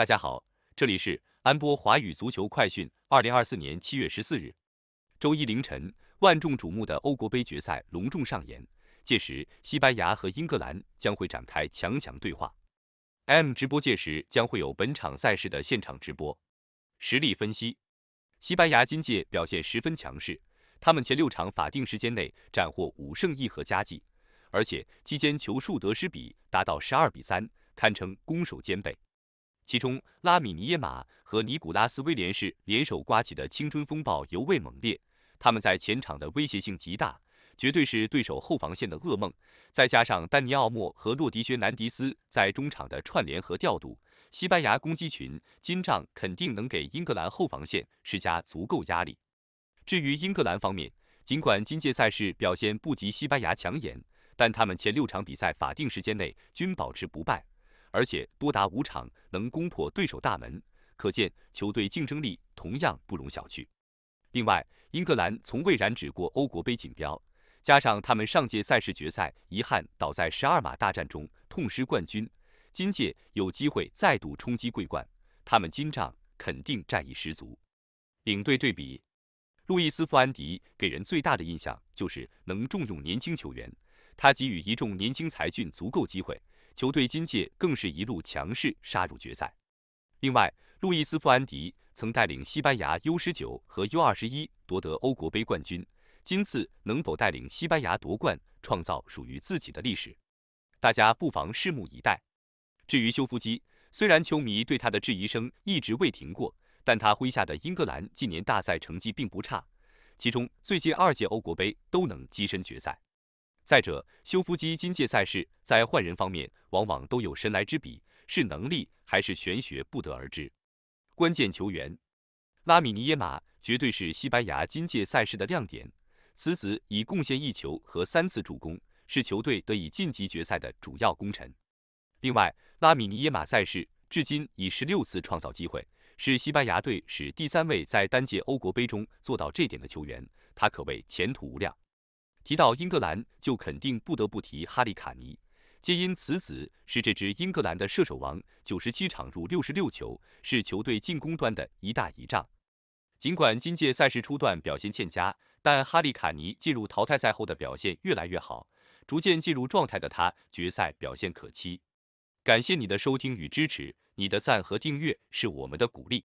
大家好，这里是安波华语足球快讯。二零二四年七月十四日，周一凌晨，万众瞩目的欧国杯决赛隆重上演。届时，西班牙和英格兰将会展开强强对话。M 直播届时将会有本场赛事的现场直播。实力分析：西班牙今届表现十分强势，他们前六场法定时间内斩获五胜一和佳绩，而且期间球数得失比达到十二比三，堪称攻守兼备。其中，拉米尼耶马和尼古拉斯威廉士联手刮起的青春风暴尤为猛烈，他们在前场的威胁性极大，绝对是对手后防线的噩梦。再加上丹尼奥莫和洛迪薛南迪斯在中场的串联和调度，西班牙攻击群金帐肯定能给英格兰后防线施加足够压力。至于英格兰方面，尽管今届赛事表现不及西班牙抢眼，但他们前六场比赛法定时间内均保持不败。而且多达五场能攻破对手大门，可见球队竞争力同样不容小觑。另外，英格兰从未染指过欧国杯锦标，加上他们上届赛事决赛遗憾倒在十二码大战中痛失冠军，今届有机会再度冲击桂冠，他们今仗肯定战意十足。领队对比，路易斯·富安迪给人最大的印象就是能重用年轻球员，他给予一众年轻才俊足够机会。球队今届更是一路强势杀入决赛。另外，路易斯·富安迪曾带领西班牙 U19 和 U21 夺得欧国杯冠军，今次能否带领西班牙夺冠，创造属于自己的历史？大家不妨拭目以待。至于修夫基，虽然球迷对他的质疑声一直未停过，但他麾下的英格兰近年大赛成绩并不差，其中最近二届欧国杯都能跻身决赛。再者，修夫基金界赛事在换人方面往往都有神来之笔，是能力还是玄学不得而知。关键球员拉米尼耶马绝对是西班牙金届赛事的亮点，此子已贡献一球和三次助攻，是球队得以晋级决赛的主要功臣。另外，拉米尼耶马赛事至今已十六次创造机会，是西班牙队史第三位在单届欧国杯中做到这点的球员，他可谓前途无量。提到英格兰，就肯定不得不提哈利卡尼，皆因此子是这支英格兰的射手王，九十七场入六十六球，是球队进攻端的一大倚仗。尽管今届赛事初段表现欠佳，但哈利卡尼进入淘汰赛后的表现越来越好，逐渐进入状态的他，决赛表现可期。感谢你的收听与支持，你的赞和订阅是我们的鼓励。